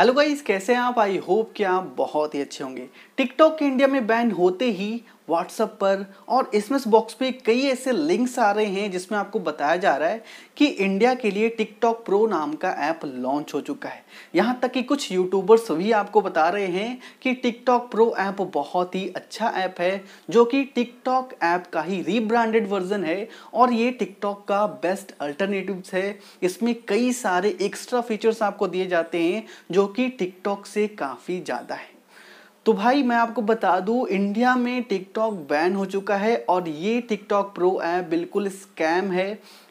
hello guys कैसे हैं आप आई होप कि आप बहुत ही अच्छे होंगे टिकटॉक के इंडिया में बैन होते ही व्हाट्सअप पर और एस बॉक्स पे कई ऐसे लिंक्स आ रहे हैं जिसमें आपको बताया जा रहा है कि इंडिया के लिए टिकटॉक प्रो नाम का ऐप लॉन्च हो चुका है यहाँ तक कि कुछ यूट्यूबर्स भी आपको बता रहे हैं कि टिकटॉक प्रो ऐप बहुत ही अच्छा ऐप है जो कि टिकटॉक ऐप का ही रीब्रांडेड वर्जन है और ये टिकटॉक का बेस्ट अल्टरनेटिव है इसमें कई सारे एक्स्ट्रा फीचर्स आपको दिए जाते हैं जो कि टिकटॉक से काफ़ी ज़्यादा है तो भाई मैं आपको बता दूं इंडिया में टिकटॉक बैन हो चुका है और ये टिकटॉक प्रो ऐप बिल्कुल स्कैम है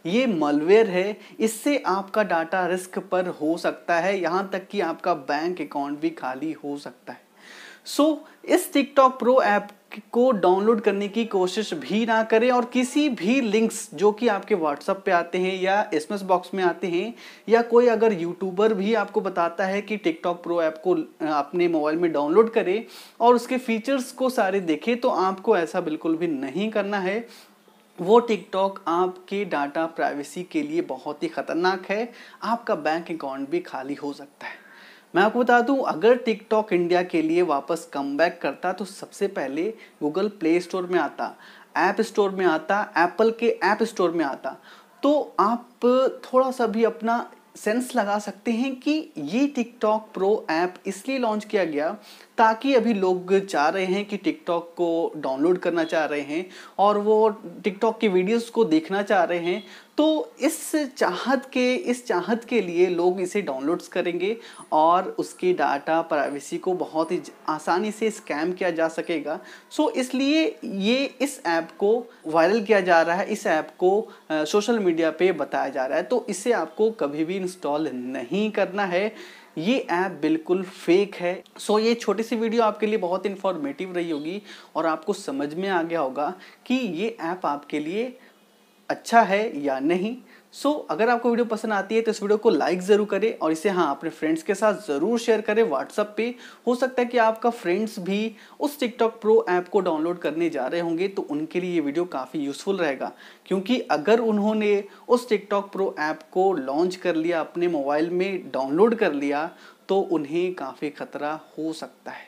ये मलवेयर है इससे आपका डाटा रिस्क पर हो सकता है यहाँ तक कि आपका बैंक अकाउंट भी खाली हो सकता है सो so, इस टिकटॉक प्रो ऐप को डाउनलोड करने की कोशिश भी ना करें और किसी भी लिंक्स जो कि आपके व्हाट्सअप पे आते हैं या एसएमएस बॉक्स में आते हैं या कोई अगर यूट्यूबर भी आपको बताता है कि टिकटॉक प्रो ऐप को अपने मोबाइल में डाउनलोड करें और उसके फीचर्स को सारे देखें तो आपको ऐसा बिल्कुल भी नहीं करना है वो टिकटॉक आपके डाटा प्राइवेसी के लिए बहुत ही ख़तरनाक है आपका बैंक अकाउंट भी खाली हो सकता है मैं आपको बता दूं अगर टिकटॉक इंडिया के लिए वापस कम करता तो सबसे पहले गूगल प्ले स्टोर में आता ऐप स्टोर में आता एप्पल के ऐप स्टोर में आता तो आप थोड़ा सा भी अपना सेंस लगा सकते हैं कि ये टिकटॉक प्रो ऐप इसलिए लॉन्च किया गया ताकि अभी लोग चाह रहे हैं कि टिकटॉक को डाउनलोड करना चाह रहे हैं और वो टिकटॉक की वीडियोस को देखना चाह रहे हैं तो इस चाहत के इस चाहत के लिए लोग इसे डाउनलोड्स करेंगे और उसकी डाटा प्राइवेसी को बहुत ही आसानी से स्कैम किया जा सकेगा सो so, इसलिए ये इस ऐप को वायरल किया जा रहा है इस ऐप को सोशल मीडिया पे बताया जा रहा है तो इसे आपको कभी भी इंस्टॉल नहीं करना है ये ऐप बिल्कुल फेक है सो so, ये छोटी सी वीडियो आपके लिए बहुत इन्फॉर्मेटिव रही होगी और आपको समझ में आ गया होगा कि ये ऐप आपके लिए अच्छा है या नहीं सो so, अगर आपको वीडियो पसंद आती है तो इस वीडियो को लाइक ज़रूर करें और इसे हाँ अपने फ्रेंड्स के साथ ज़रूर शेयर करें व्हाट्सअप पे हो सकता है कि आपका फ्रेंड्स भी उस टिकटॉक प्रो ऐप को डाउनलोड करने जा रहे होंगे तो उनके लिए ये वीडियो काफ़ी यूज़फुल रहेगा क्योंकि अगर उन्होंने उस टिकटॉक प्रो ऐप को लॉन्च कर लिया अपने मोबाइल में डाउनलोड कर लिया तो उन्हें काफ़ी खतरा हो सकता है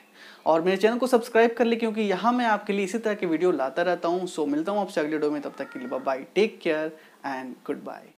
और मेरे चैनल को सब्सक्राइब कर ले क्योंकि यहाँ मैं आपके लिए इसी तरह की वीडियो लाता रहता हूँ सो मिलता हूँ आपसे अगले वीडियो में तब तक के लिए bye take care and good bye